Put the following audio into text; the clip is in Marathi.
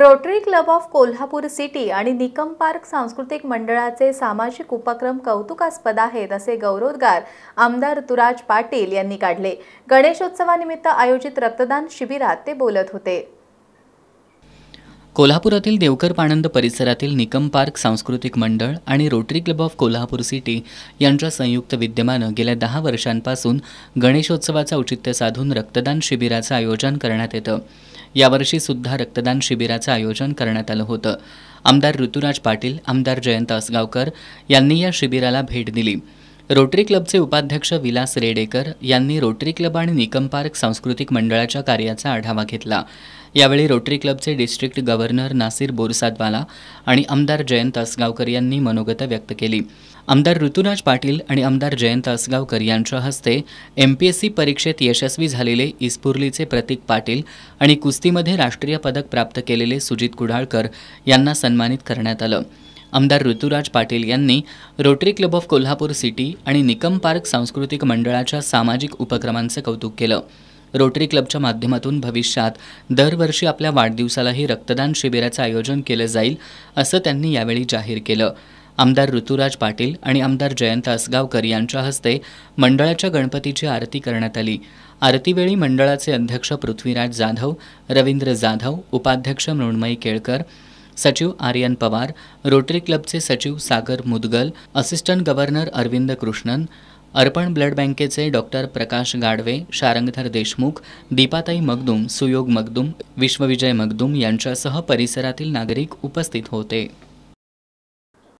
rotary club of Kolhapur city आणि निकम पार्क सांस्कृतिक मंडळाचे सामाजिक उपक्रम कौतुकास्पद आहेत असे गौरवोद्गार आमदार तुराज पाटील यांनी काढले गणेशोत्सवानिमित्त आयोजित रक्तदान शिबिरात ते बोलत होते कोल्हापुरातील देवकर पाणंद परिसरातील निकम पार्क सांस्कृतिक मंडळ आणि rotary club of Kolhapur city यांच्या संयुक्त विद्यमानं गेल्या दहा वर्षांपासून गणेशोत्सवाचं औचित्य साधून रक्तदान शिबिराचं आयोजन करण्यात येतं यावर्षी सुद्धा रक्तदान शिबिराचं आयोजन करण्यात आलं होतं आमदार ऋतुराज पाटील आमदार जयंत असगावकर यांनी या शिबिराला भेट दिली रोटरी क्लबचे उपाध्यक्ष विलास रेडेकर यांनी रोटरी क्लब आणि निकम पार्क सांस्कृतिक मंडळाच्या कार्याचा आढावा घेतला यावेळी रोटरी क्लबचे डिस्ट्रिक्ट गव्हर्नर नासिर बोरसादवाला आणि आमदार जयंत असगावकर यांनी मनोगत व्यक्त केली आमदार ऋतुराज पाटील आणि आमदार जयंत असगावकर यांच्या हस्ते एम पी एस सी परीक्षेत यशस्वी झालेले इस्पुर्लीचे प्रतीक पाटील आणि कुस्तीमध्ये राष्ट्रीय पदक प्राप्त केलेले सुजित कुडाळकर यांना सन्मानित करण्यात आलं आमदार ऋतुराज पाटील यांनी rotary club of Kolhapur city आणि निकम पार्क सांस्कृतिक मंडळाच्या सामाजिक उपक्रमांचं कौतुक केलं रोटरी क्लबच्या माध्यमातून भविष्यात दरवर्षी आपल्या वाढदिवसालाही रक्तदान शिबिराचं आयोजन केलं जाईल असं त्यांनी यावेळी जाहीर केलं आमदार ऋतुराज पाटील आणि आमदार जयंत असगावकर यांच्या हस्ते मंडळाच्या गणपतीची आरती करण्यात आली आरतीवेळी मंडळाचे अध्यक्ष पृथ्वीराज जाधव रवींद्र जाधव उपाध्यक्ष मृण्मयी केळकर सचिव आर्यन पवार रोटरी क्लबचे सचिव Sagar Mudgal assistant governor Arvind Krishnan Arpan blood बँकेचे डॉक्टर प्रकाश गाडवे शारंगधर देशमुख दीपाताई मगदूम सुयोग मगदुम विश्वविजय मगदूम यांच्यासह परिसरातील नागरिक उपस्थित होते